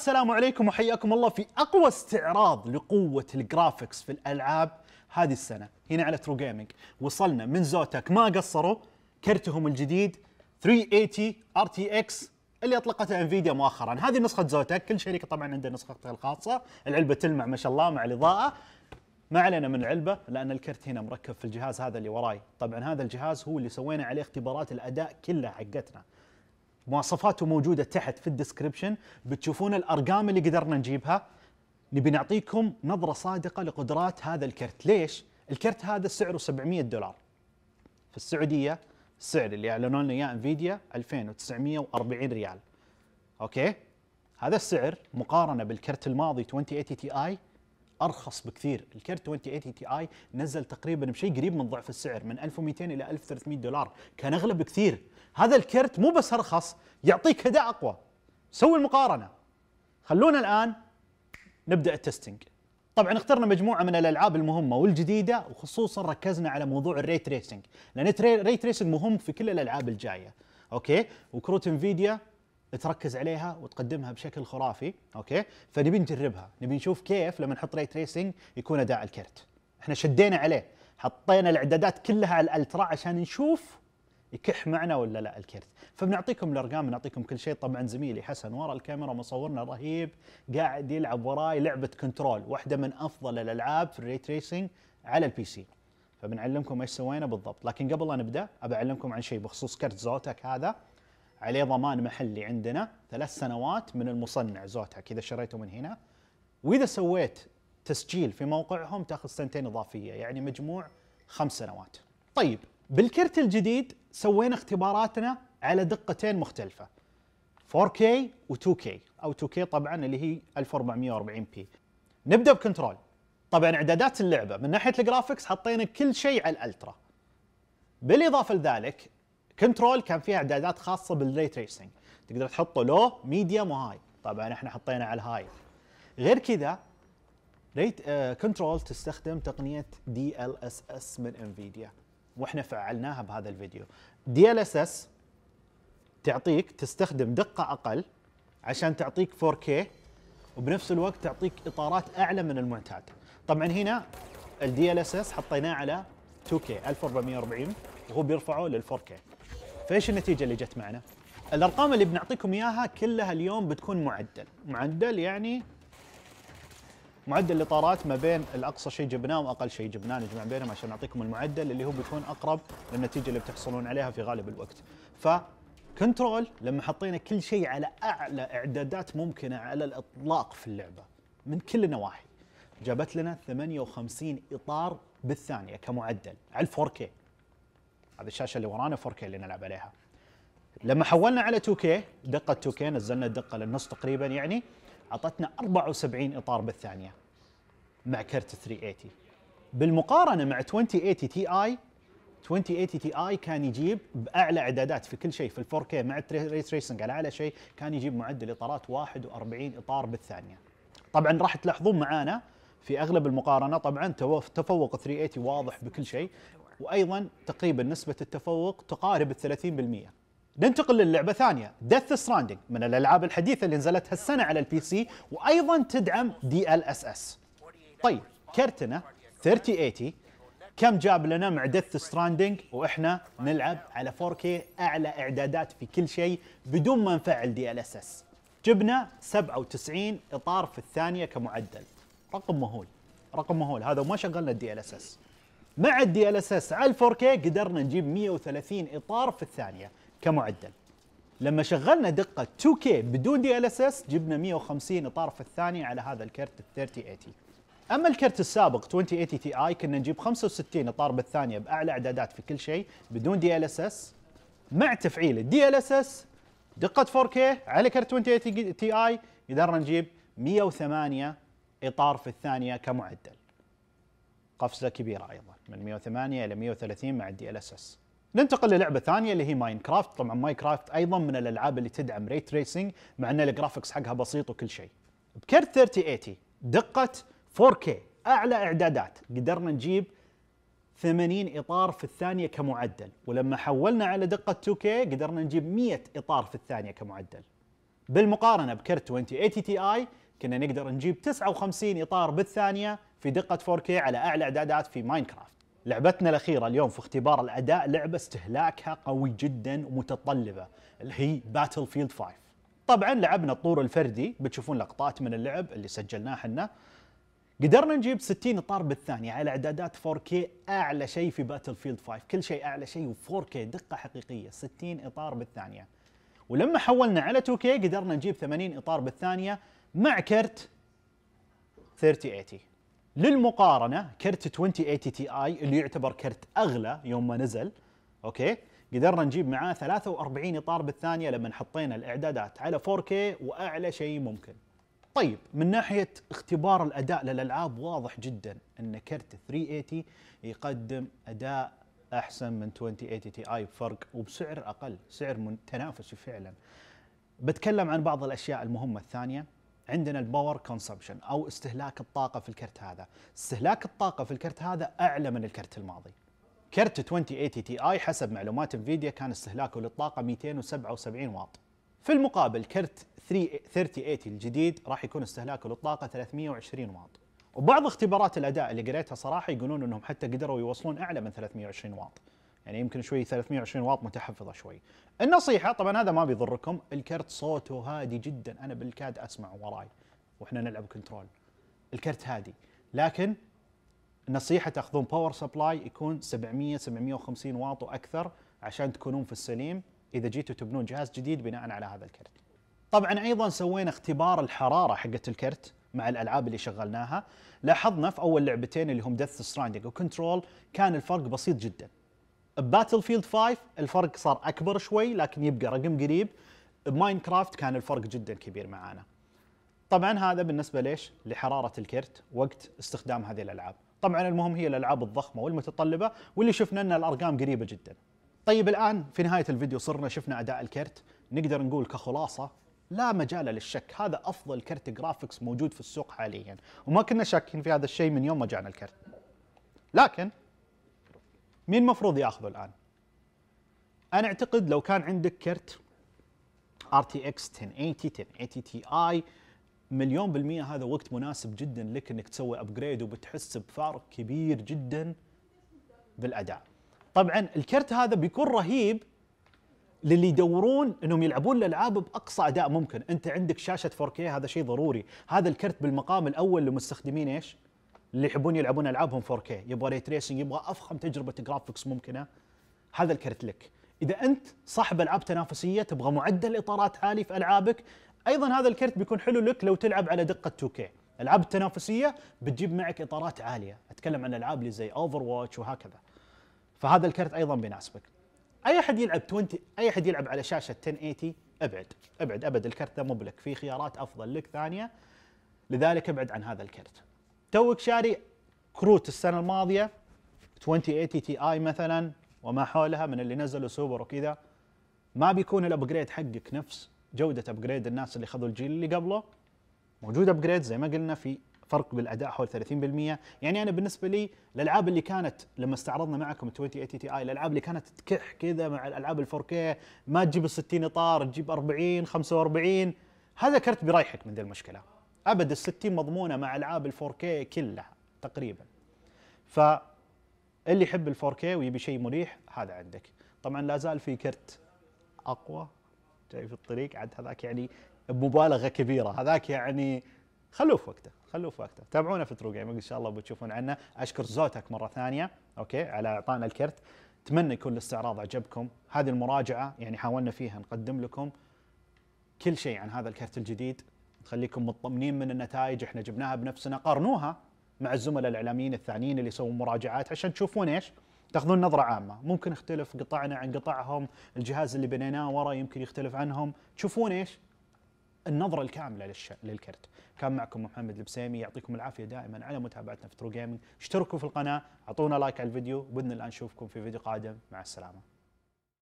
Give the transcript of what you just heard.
السلام عليكم وحياكم الله في اقوى استعراض لقوه الجرافكس في الالعاب هذه السنه هنا على ترو جيمنج وصلنا من زوتك ما قصروا كرتهم الجديد 380 ار تي اكس اللي اطلقتها انفيديا مؤخرا هذه نسخه زوتك كل شركه طبعا عندها نسختها الخاصه العلبه تلمع ما شاء الله مع الاضاءه ما علينا من العلبه لان الكرت هنا مركب في الجهاز هذا اللي وراي طبعا هذا الجهاز هو اللي سوينا عليه اختبارات الاداء كلها حقتنا مواصفاته موجوده تحت في الديسكربشن بتشوفون الارقام اللي قدرنا نجيبها نبي نعطيكم نظره صادقه لقدرات هذا الكرت ليش الكرت هذا سعره 700 دولار في السعوديه السعر اللي اعلنوا لنا اياه انفيديا 2940 ريال اوكي هذا السعر مقارنه بالكرت الماضي 2080 تي اي ارخص بكثير الكرت 2080 تي اي نزل تقريبا بشيء قريب من ضعف السعر من 1200 الى 1300 دولار كان اغلى بكثير هذا الكرت مو بس ارخص يعطيك اداء اقوى سوي المقارنه خلونا الان نبدا التستنج طبعا اخترنا مجموعه من الالعاب المهمه والجديده وخصوصا ركزنا على موضوع الري تريسنج لان الري تريسنج مهم في كل الالعاب الجايه اوكي وكروت انفيديا تركز عليها وتقدمها بشكل خرافي اوكي فنبي نجربها نبي نشوف كيف لما نحط ري تريسنج يكون اداء الكرت احنا شدينا عليه حطينا الاعدادات كلها على الالترا عشان نشوف يكح معنا ولا لا الكرت فبنعطيكم الارقام بنعطيكم كل شيء طبعا زميلي حسن ورا الكاميرا مصورنا رهيب قاعد يلعب وراي لعبه كنترول واحده من افضل الالعاب في الري تريسنج على البي سي فبنعلمكم ايش سوينا بالضبط لكن قبل لا نبدا ابى اعلمكم عن شيء بخصوص كرت زوتك هذا عليه ضمان محلي عندنا ثلاث سنوات من المصنع زوتك اذا شريته من هنا واذا سويت تسجيل في موقعهم تاخذ سنتين اضافيه يعني مجموع خمس سنوات. طيب بالكرت الجديد سوينا اختباراتنا على دقتين مختلفه 4K و2K او 2K طبعا اللي هي 1440 بي. نبدا بكنترول طبعا اعدادات اللعبه من ناحيه الجرافكس حطينا كل شيء على الالترا بالاضافه لذلك كنترول كان فيها اعدادات خاصه بالري تريسنج تقدر تحطه لو ميديوم وهاي طبعا احنا حطينا على الهاي غير كذا ريت كنترول آه، تستخدم تقنيه دي ال اس اس من انفيديا واحنا فعلناها بهذا الفيديو دي ال اس اس تعطيك تستخدم دقه اقل عشان تعطيك 4K وبنفس الوقت تعطيك اطارات اعلى من المعتاد طبعا هنا الدي ال اس اس حطيناه على 2K 1440 وهو بيرفعه لل 4K فايش النتيجه اللي جت معنا؟ الارقام اللي بنعطيكم اياها كلها اليوم بتكون معدل، معدل يعني معدل الاطارات ما بين الاقصى شيء جبناه واقل شيء جبناه نجمع بينهم عشان نعطيكم المعدل اللي هو بيكون اقرب للنتيجه اللي بتحصلون عليها في غالب الوقت. ف كنترول لما حطينا كل شيء على اعلى اعدادات ممكنه على الاطلاق في اللعبه من كل النواحي جابت لنا 58 اطار بالثانيه كمعدل على 4K هذه الشاشه اللي ورانا 4K اللي نلعب عليها لما حولنا على 2K دقه 2K نزلنا الدقه للنص تقريبا يعني اعطتنا 74 اطار بالثانيه مع كرت 380 بالمقارنه مع 2080 تي اي 2080 تي اي كان يجيب باعلى اعدادات في كل شيء في ال 4K مع التريس ريسنج على اعلى شيء كان يجيب معدل اطارات 41 اطار بالثانيه طبعا راح تلاحظون معانا في اغلب المقارنه طبعا تفوق 380 واضح بكل شيء وايضا تقريبا نسبه التفوق تقارب ال 30% ننتقل للعبة ثانية ديث ستراندنج من الألعاب الحديثة اللي نزلت هالسنة على البي سي وأيضا تدعم دي ال اس اس طيب كرتنا 3080 كم جاب لنا مع ديث ستراندنج واحنا نلعب على 4K اعلى اعدادات في كل شيء بدون ما نفعل دي ال اس اس جبنا 97 اطار في الثانية كمعدل رقم مهول رقم مهول هذا وما شغلنا الدي ال اس اس مع الدي ال اس اس على 4K قدرنا نجيب 130 اطار في الثانيه كمعدل لما شغلنا دقه 2K بدون دي ال اس اس جبنا 150 اطار في الثانيه على هذا الكرت ال 3080 اما الكرت السابق 2080 تي اي كنا نجيب 65 اطار بالثانيه باعلى اعدادات في كل شيء بدون دي ال اس اس مع تفعيل الدي ال اس اس دقه 4K على كرت 2080 تي اي قدرنا نجيب 108 اطار في الثانيه كمعدل قفزه كبيره ايضا من 108 الى 130 مع الدي ال اس اس. ننتقل للعبه ثانيه اللي هي ماينكرافت، طبعا ماينكرافت ايضا من الالعاب اللي تدعم ري تريسنج مع ان الجرافكس حقها بسيط وكل شيء. بكرت 3080 دقه 4K اعلى اعدادات قدرنا نجيب 80 اطار في الثانيه كمعدل ولما حولنا على دقه 2K قدرنا نجيب 100 اطار في الثانيه كمعدل. بالمقارنه بكرت 2080 Ti كنا نقدر نجيب 59 اطار بالثانيه في دقه 4K على اعلى اعدادات في ماينكرافت لعبتنا الأخيرة اليوم في اختبار الأداء لعبة استهلاكها قوي جدا ومتطلبة اللي هي باتل فيلد 5 طبعا لعبنا الطور الفردي بتشوفون لقطات من اللعب اللي سجلناه احنا قدرنا نجيب 60 اطار بالثانية على اعدادات 4K اعلى شيء في باتل فيلد 5 كل شيء اعلى شيء و4K دقة حقيقية 60 اطار بالثانية ولما حولنا على 2K قدرنا نجيب 80 اطار بالثانية مع كرت 3080 للمقارنه كرت 2080 تي اي اللي يعتبر كرت اغلى يوم ما نزل اوكي قدرنا نجيب معاه 43 اطار بالثانيه لما حطينا الاعدادات على 4K واعلى شيء ممكن طيب من ناحيه اختبار الاداء للالعاب واضح جدا ان كرت 380 يقدم اداء احسن من 2080 تي اي بفرق وبسعر اقل سعر تنافسي فعلا بتكلم عن بعض الاشياء المهمه الثانيه عندنا الباور كونسبشن او استهلاك الطاقه في الكرت هذا استهلاك الطاقه في الكرت هذا اعلى من الكرت الماضي كرت 2080 تي اي حسب معلومات انفيديا كان استهلاكه للطاقه 277 واط في المقابل كرت 3080 الجديد راح يكون استهلاكه للطاقه 320 واط وبعض اختبارات الاداء اللي قريتها صراحه يقولون انهم حتى قدروا يوصلون اعلى من 320 واط يعني يمكن شوي 320 واط متحفظه شوي. النصيحه طبعا هذا ما بيضركم، الكرت صوته هادي جدا انا بالكاد اسمع وراي واحنا نلعب كنترول. الكرت هادي، لكن نصيحه تاخذون باور سبلاي يكون 700 750 واط واكثر عشان تكونون في السليم اذا جيتوا تبنون جهاز جديد بناء على هذا الكرت. طبعا ايضا سوينا اختبار الحراره حقت الكرت مع الالعاب اللي شغلناها، لاحظنا في اول لعبتين اللي هم ديث ستراندنج وكنترول كان الفرق بسيط جدا. باتل فيلد 5 الفرق صار اكبر شوي لكن يبقى رقم قريب بماين كرافت كان الفرق جدا كبير معانا طبعا هذا بالنسبه ليش لحراره الكرت وقت استخدام هذه الالعاب طبعا المهم هي الالعاب الضخمه والمتطلبه واللي شفنا ان الارقام قريبه جدا طيب الان في نهايه الفيديو صرنا شفنا اداء الكرت نقدر نقول كخلاصه لا مجال للشك هذا افضل كرت جرافيكس موجود في السوق حاليا وما كنا شاكين في هذا الشيء من يوم ما جانا الكرت لكن مين المفروض ياخذه الان؟ انا اعتقد لو كان عندك كرت ار تي اكس 1080 1080 تي اي مليون بالمية هذا وقت مناسب جدا لك انك تسوي ابجريد وبتحس بفارق كبير جدا بالاداء. طبعا الكرت هذا بيكون رهيب للي يدورون انهم يلعبون الالعاب باقصى اداء ممكن، انت عندك شاشه 4K هذا شيء ضروري، هذا الكرت بالمقام الاول لمستخدمين ايش؟ اللي يحبون يلعبون العابهم 4K يبغى ري تريسنج يبغى افخم تجربه جرافكس ممكنه هذا الكرت لك اذا انت صاحب العاب تنافسيه تبغى معدل اطارات عالي في العابك ايضا هذا الكرت بيكون حلو لك لو تلعب على دقه 2K العاب التنافسيه بتجيب معك اطارات عاليه اتكلم عن العاب اللي زي اوفر واتش وهكذا فهذا الكرت ايضا بيناسبك اي احد يلعب 20 اي احد يلعب على شاشه 1080 ابعد ابعد ابد الكرت ذا مو بلك في خيارات افضل لك ثانيه لذلك ابعد عن هذا الكرت توك شاري كروت السنه الماضيه 2080 تي اي مثلا وما حولها من اللي نزلوا سوبر وكذا ما بيكون الابجريد حقك نفس جوده ابجريد الناس اللي خذوا الجيل اللي قبله موجود ابجريد زي ما قلنا في فرق بالاداء حول 30% يعني انا بالنسبه لي الالعاب اللي كانت لما استعرضنا معكم 2080 تي اي الالعاب اللي كانت تكح كذا مع الالعاب ال4K ما تجيب ال 60 اطار تجيب 40 45 هذا كرت بيريحك من ذي المشكله ابد ال 60 مضمونه مع العاب ال 4K كلها تقريبا ف اللي يحب ال 4K ويبي شيء مريح هذا عندك طبعا لا زال في كرت اقوى جاي في الطريق عاد هذاك يعني بمبالغه كبيره هذاك يعني خلوه في وقته خلوه في وقته تابعونا في ترو جيمنج ان شاء الله بتشوفون عنه اشكر زوتك مره ثانيه اوكي على اعطانا الكرت اتمنى يكون الاستعراض عجبكم هذه المراجعه يعني حاولنا فيها نقدم لكم كل شيء عن هذا الكرت الجديد تخليكم مطمنين من النتائج احنا جبناها بنفسنا قارنوها مع الزملاء الاعلاميين الثانيين اللي يسوون مراجعات عشان تشوفون ايش تاخذون نظره عامه ممكن يختلف قطعنا عن قطعهم، الجهاز اللي بنيناه ورا يمكن يختلف عنهم تشوفون ايش النظره الكامله للش... للكرت كان معكم محمد البسيمي يعطيكم العافيه دائما على متابعتنا في ترو جيمنج اشتركوا في القناه اعطونا لايك على الفيديو باذن الله نشوفكم في فيديو قادم مع السلامه